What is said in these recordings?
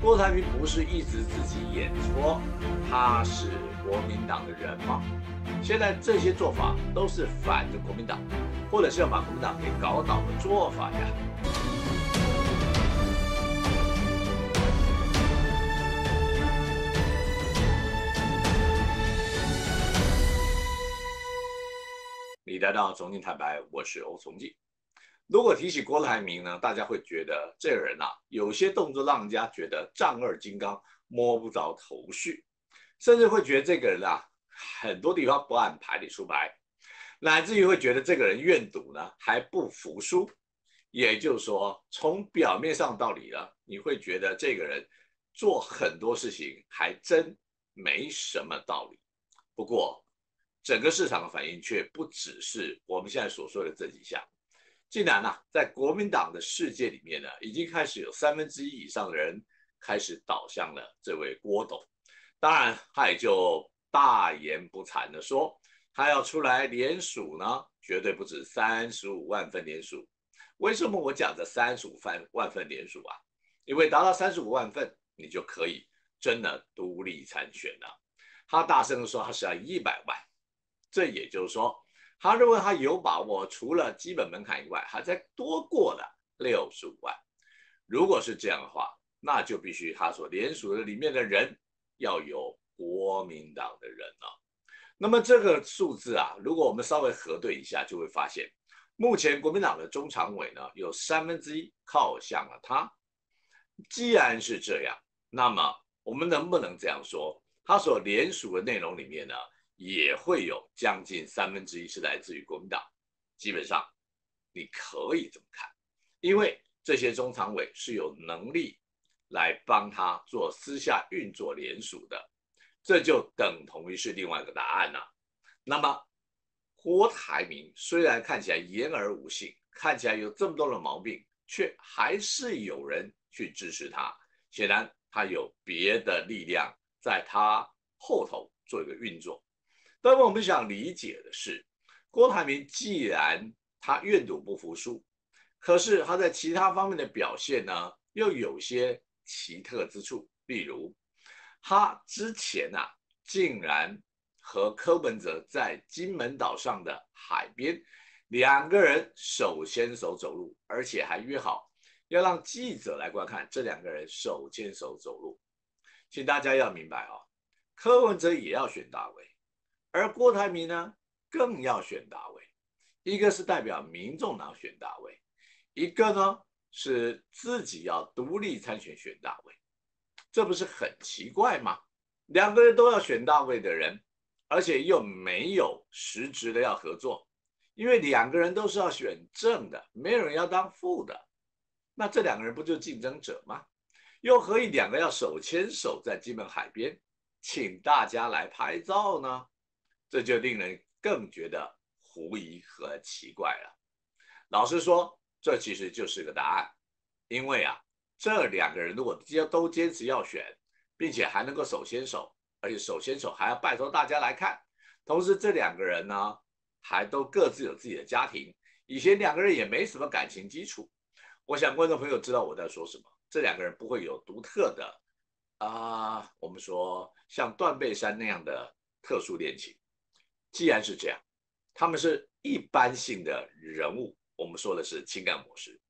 郭台铭不是一直自己演说他是国民党的人吗？现在这些做法都是反着国民党，或者是要把国民党给搞倒的做法呀。李大钊重今坦白，我是欧从进。如果提起郭台铭呢，大家会觉得这个人啊，有些动作让人家觉得丈二金刚摸不着头绪，甚至会觉得这个人啊，很多地方不按牌理出牌，乃至于会觉得这个人愿赌呢还不服输。也就是说，从表面上道理呢，你会觉得这个人做很多事情还真没什么道理。不过，整个市场的反应却不只是我们现在所说的这几项。竟然呢，在国民党的世界里面呢，已经开始有三分之一以上的人开始倒向了这位郭董。当然，他也就大言不惭地说，他要出来联署呢，绝对不止三十五万份联署。为什么我讲的三十五万份联署啊？因为达到三十五万份，你就可以真的独立参选了。他大声说，他是要一百万。这也就是说。他认为他有把握，除了基本门槛以外，还在多过了六十五万。如果是这样的话，那就必须他所联署的里面的人要有国民党的人了。那么这个数字啊，如果我们稍微核对一下，就会发现，目前国民党的中常委呢，有三分之一靠向了他。既然是这样，那么我们能不能这样说？他所联署的内容里面呢？也会有将近三分之一是来自于国民党，基本上你可以这么看，因为这些中常委是有能力来帮他做私下运作联署的，这就等同于是另外一个答案了。那么郭台铭虽然看起来言而无信，看起来有这么多的毛病，却还是有人去支持他，显然他有别的力量在他后头做一个运作。那么我们想理解的是，郭台铭既然他愿赌不服输，可是他在其他方面的表现呢，又有些奇特之处。例如，他之前呐，竟然和柯文哲在金门岛上的海边，两个人手牵手走路，而且还约好要让记者来观看这两个人手牵手走路。请大家要明白哦，柯文哲也要选大位。而郭台铭呢，更要选大位，一个是代表民众党选大位，一个呢是自己要独立参选选大位，这不是很奇怪吗？两个人都要选大位的人，而且又没有实质的要合作，因为两个人都是要选正的，没有人要当副的，那这两个人不就竞争者吗？又何以两个要手牵手在基门海边，请大家来拍照呢？这就令人更觉得狐疑和奇怪了。老实说，这其实就是个答案，因为啊，这两个人如果都坚持要选，并且还能够手牵手，而且手牵手还要拜托大家来看。同时，这两个人呢，还都各自有自己的家庭，以前两个人也没什么感情基础。我想观众朋友知道我在说什么，这两个人不会有独特的啊，我们说像断背山那样的特殊恋情。既然是这样，他们是一般性的人物，我们说的是情感模式，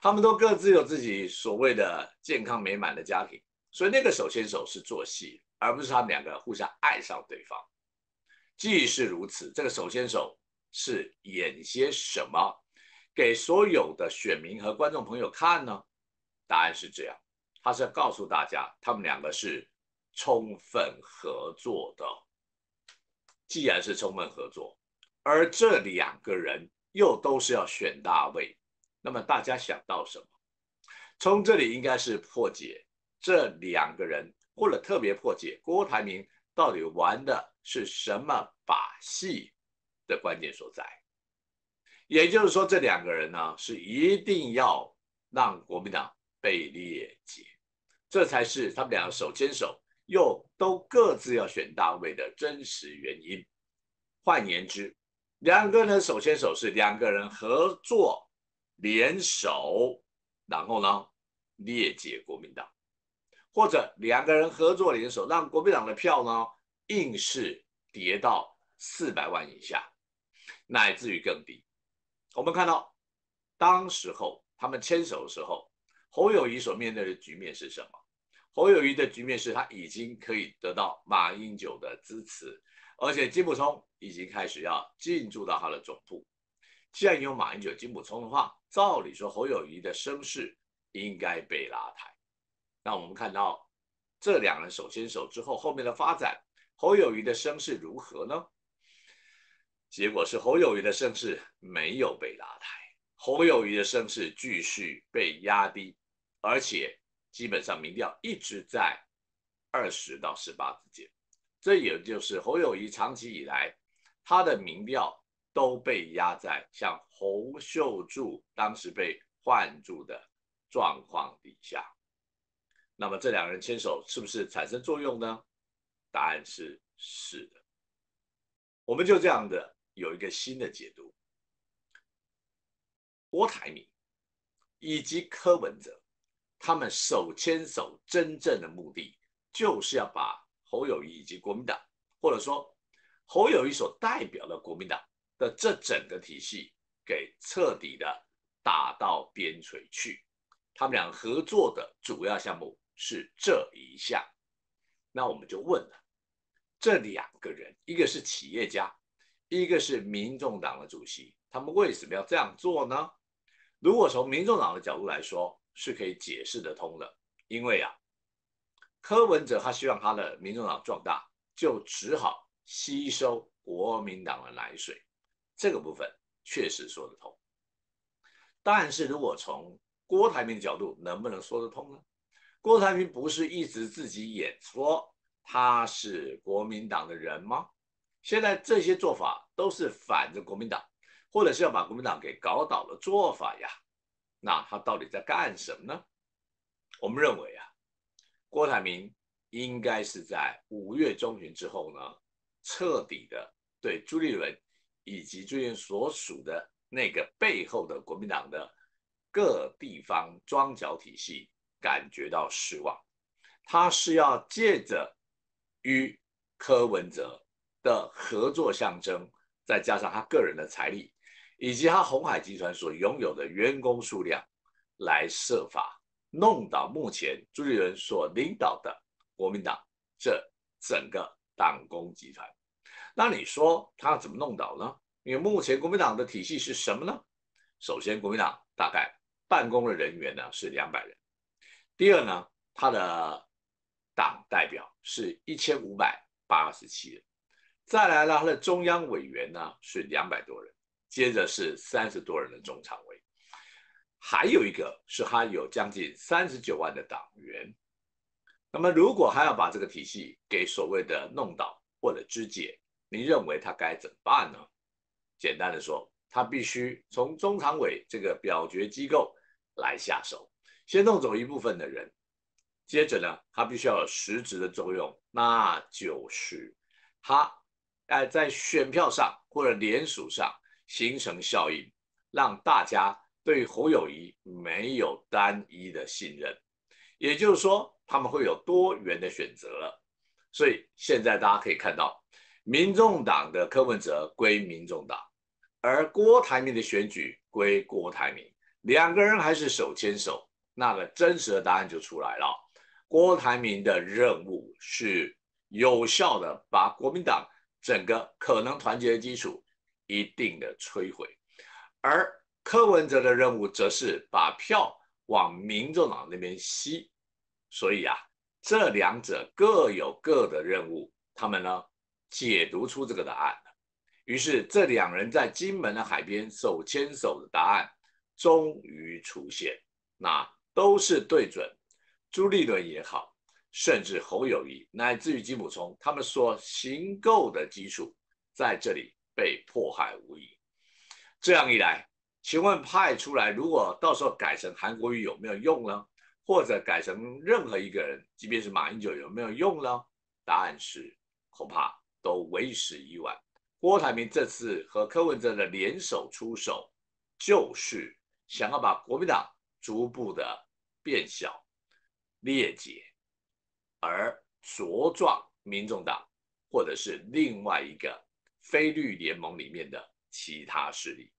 他们都各自有自己所谓的健康美满的家庭，所以那个手牵手是做戏，而不是他们两个互相爱上对方。既是如此，这个手牵手是演些什么，给所有的选民和观众朋友看呢？答案是这样，他是要告诉大家，他们两个是充分合作的。既然是充分合作，而这两个人又都是要选大卫，那么大家想到什么？从这里应该是破解这两个人，或者特别破解郭台铭到底玩的是什么把戏的关键所在。也就是说，这两个人呢是一定要让国民党被裂解，这才是他们俩手牵手。又都各自要选单位的真实原因。换言之，两个人手牵手是两个人合作联手，然后呢，裂解国民党，或者两个人合作联手，让国民党的票呢硬是跌到四百万以下，乃至于更低。我们看到当时候他们牵手的时候，侯友谊所面对的局面是什么？侯友谊的局面是他已经可以得到马英九的支持，而且金溥聪已经开始要进驻到他的总部。既然有马英九、金溥聪的话，照理说侯友谊的声势应该被拉抬。那我们看到这两人手牵手之后，后面的发展，侯友谊的声势如何呢？结果是侯友谊的声势没有被拉抬，侯友谊的声势继续被压低，而且。基本上民调一直在二十到十八之间，这也就是侯友谊长期以来他的民调都被压在像侯秀柱当时被换住的状况底下。那么这两人牵手是不是产生作用呢？答案是是的。我们就这样的有一个新的解读：郭台铭以及柯文哲。他们手牵手，真正的目的就是要把侯友谊以及国民党，或者说侯友谊所代表的国民党的这整个体系给彻底的打到边陲去。他们俩合作的主要项目是这一项。那我们就问了，这两个人，一个是企业家，一个是民众党的主席，他们为什么要这样做呢？如果从民众党的角度来说，是可以解释得通的，因为呀，柯文哲他希望他的民众党壮大，就只好吸收国民党的奶水，这个部分确实说得通。但是，如果从郭台铭角度，能不能说得通呢？郭台铭不是一直自己也说他是国民党的人吗？现在这些做法都是反着国民党，或者是要把国民党给搞倒的做法呀。那他到底在干什么呢？我们认为啊，郭台铭应该是在五月中旬之后呢，彻底的对朱立伦以及最近所属的那个背后的国民党的各地方庄脚体系感觉到失望。他是要借着与柯文哲的合作象征，再加上他个人的财力。以及他红海集团所拥有的员工数量，来设法弄倒目前朱立伦所领导的国民党这整个党工集团。那你说他怎么弄倒呢？因为目前国民党的体系是什么呢？首先，国民党大概办公的人员呢是两百人。第二呢，他的党代表是一千五百八十七人。再来呢，他的中央委员呢是两百多人。接着是三十多人的中常委，还有一个是他有将近三十九万的党员。那么，如果他要把这个体系给所谓的弄倒或者肢解，您认为他该怎么办呢？简单的说，他必须从中常委这个表决机构来下手，先弄走一部分的人。接着呢，他必须要有实质的作用，那就是他哎在选票上或者联署上。形成效应，让大家对侯友谊没有单一的信任，也就是说，他们会有多元的选择了。所以现在大家可以看到，民众党的柯文哲归民众党，而郭台铭的选举归郭台铭，两个人还是手牵手，那个真实的答案就出来了。郭台铭的任务是有效的把国民党整个可能团结的基础。一定的摧毁，而柯文哲的任务则是把票往民众党那边吸，所以啊，这两者各有各的任务。他们呢，解读出这个答案。于是，这两人在金门的海边手牵手的答案终于出现。那都是对准朱立伦也好，甚至侯友谊，乃至于金溥聪，他们所行购的基础在这里。被迫害无疑，这样一来，请问派出来如果到时候改成韩国语有没有用呢？或者改成任何一个人，即便是马英九有没有用呢？答案是，恐怕都为时已晚。郭台铭这次和柯文哲的联手出手，就是想要把国民党逐步的变小、裂解，而茁壮民众党，或者是另外一个。菲律联盟里面的其他势力。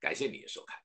感谢你的收看。